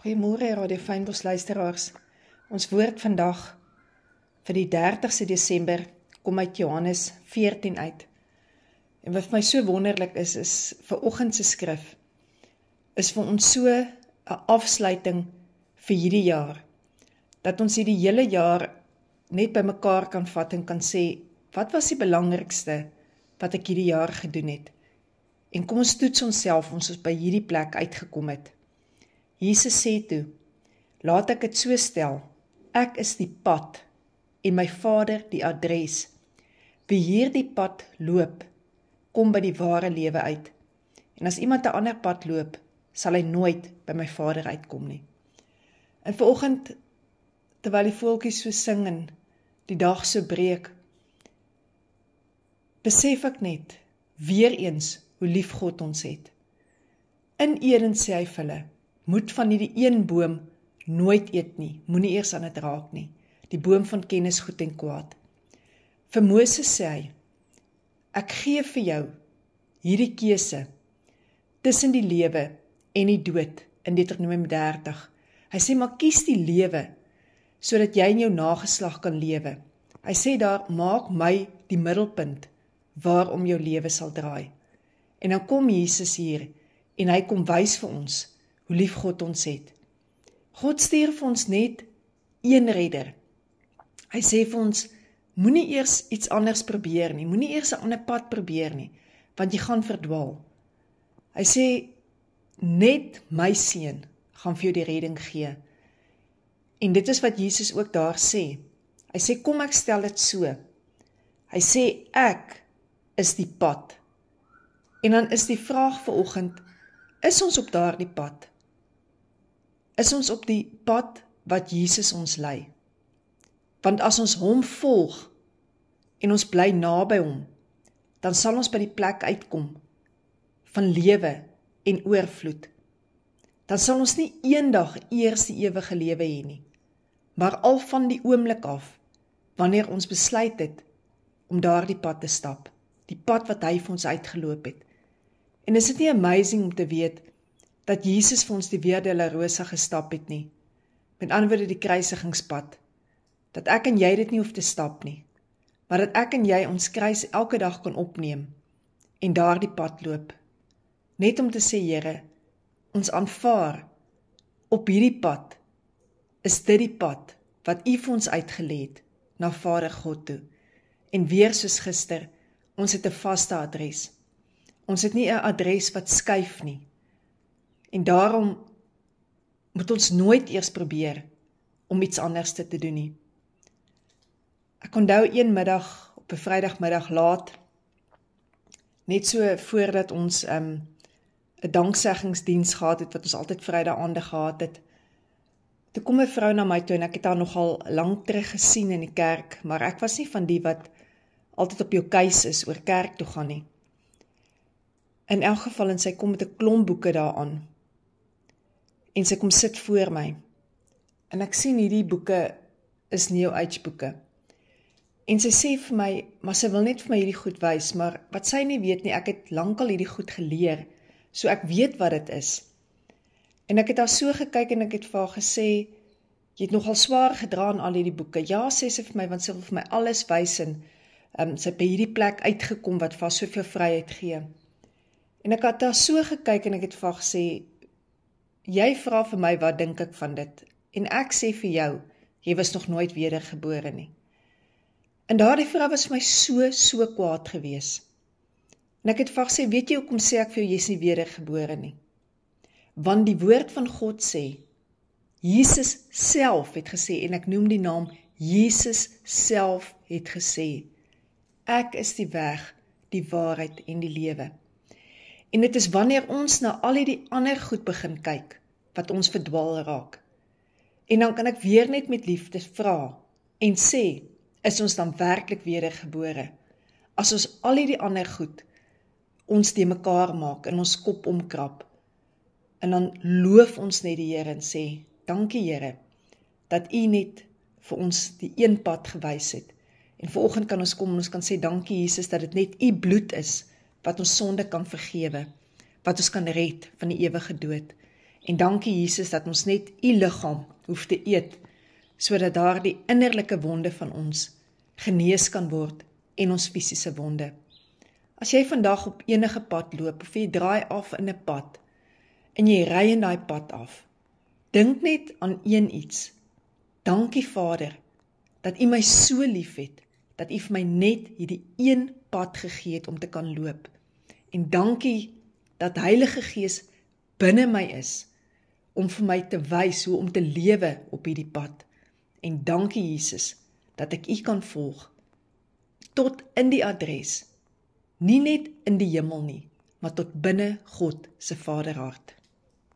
Goeiemôre Radio Fynbos luisteraars. Ons woord vandag vir die 30ste Desember kom uit Johannes 14 uit. En wat vir my so wonderlik is is vir oggend se skrif is vir ons so 'n afsluiting vir hierdie jaar dat ons hierdie hele jaar net bymekaar kan vat en kan sê wat was die belangrikste wat ek hierdie jaar gedoen het. En kom ons toets onsself ons is by hierdie plek uitgekom het. Jesus sê toe, laat ek het so stel, ek is die pad en my vader die adres. Wie hier die pad loop, kom by die ware lewe uit. En as iemand 'n ander pad loop, sal hy nooit by my vader uitkom nie. En ver oggend terwyl die voeltjies so sing en die dag so breek, besef ek net weer eens hoe lief God ons het. In Eden sê hy vir hulle: moet van hierdie een boom nooit eet nie. Moenie eers aan dit raak nie. Die boom van kennis goed en kwaad. Vir Moses sê hy: Ek gee vir jou hierdie keuse tussen die lewe en die dood in Deuteronomium 30. Hy sê maar kies die lewe sodat jy en jou nageslag kan lewe. Hy sê daar maak my die middelpunt waarom jou lewe sal draai. En dan kom Jesus hier en hy kom wys vir ons hoe lief God ons het. God stuur vir ons net een redder. Hy sê vir ons moenie eers iets anders probeer nie, moenie eers 'n ander pad probeer nie, want jy gaan verdwaal. Hy sê net my seun gaan vir jou die redding gee. En dit is wat Jesus ook daar sê. Hy sê kom ek stel dit so. Hy sê ek is die pad. En dan is die vraag vir oggend, is ons op daardie pad? is ons op die pad wat Jesus ons lei. Want as ons hom volg en ons bly naby hom, dan sal ons by die plek uitkom van lewe en oorvloed. Dan sal ons nie eendag eers die ewige lewe hê nie, maar al van die oomblik af wanneer ons besluit het om daardie pad te stap, die pad wat hy vir ons uitgeloop het. En is dit nie amazing om te weet dat Jesus vir ons die Via della Rosa gestap het nie. Met ander woorde die kruisigingspad. Dat ek en jy dit nie hoef te stap nie, maar dat ek en jy ons kruis elke dag kan opneem en daardie pad loop. Net om te sê Here, ons aanvaar op hierdie pad is dit die pad wat U vir ons uitgelê het na Vader God toe. En weer soos gister, ons het 'n vaste adres. Ons het nie 'n adres wat skuif nie. En daarom moet ons nooit eers probeer om iets anders te doen nie. Ek onthou een middag op 'n Vrydagmiddag laat net so voordat ons ehm, 'n um, danksegingsdiens gehad het wat ons altyd Vrydag aande gehad het. Toe kom 'n vrou na my toe en ek het haar nogal lank terug gesien in die kerk, maar ek was nie van die wat altyd op jou keuse is oor kerk toe gaan nie. In elk geval en sy kom met 'n klomp boeke daaraan en sy kom sit voor my. En ek sien hierdie boeke is new age boeke. En sy sê vir my, maar sy wil net vir my hierdie goed wys, maar wat sy nie weet nie, ek het lankal hierdie goed geleer, so ek weet wat dit is. En ek het haar so gekyk en ek het vir haar gesê, jy het nogal swaar gedra aan al hierdie boeke. Ja, sê sy vir my, want sy wil vir my alles wys en um, sy by hierdie plek uitgekom wat vir haar soveel vryheid gee. En ek het haar so gekyk en ek het vir haar gesê, Jy vra vir my wat dink ek van dit? En ek sê vir jou, jy was nog nooit wedergebore nie. En daardie vrou was vir my so so kwaad geweest. En ek het vir haar sê, weet jy hoekom sê ek vir jou jy's nie wedergebore nie? Want die woord van God sê Jesus self het gesê en ek noem die naam Jesus self het gesê ek is die weg, die waarheid en die lewe. En dit is wanneer ons na al hierdie ander goed begin kyk wat ons verdwaal raak. En dan kan ek weer net met liefde vra en sê, is ons dan werklik wedergebore? As ons al hierdie ander goed ons te mekaar maak en ons kop omkrap en dan loof ons net die Here en sê, dankie Here dat U net vir ons die een pad gewys het. En vanoggend kan ons kom en ons kan sê dankie Jesus dat dit net U bloed is wat ons sonde kan vergewe, wat ons kan red van die ewige dood. En dankie Jesus dat ons net u liggaam hoef te eet sodat daardie innerlike wonde van ons genees kan word en ons fisiese wonde. As jy vandag op enige pad loop of jy draai af in 'n pad en jy ry in daai pad af, dink net aan een iets. Dankie Vader dat U my so liefhet dat U vir my net hierdie een pad gegee het om te kan loop. En dankie dat Heilige Gees binne my is om vir my te wys hoe om te lewe op hierdie pad. En dankie Jesus dat ek U kan volg tot in die adres nie net in die hemel nie, maar tot binne God se Vaderhart.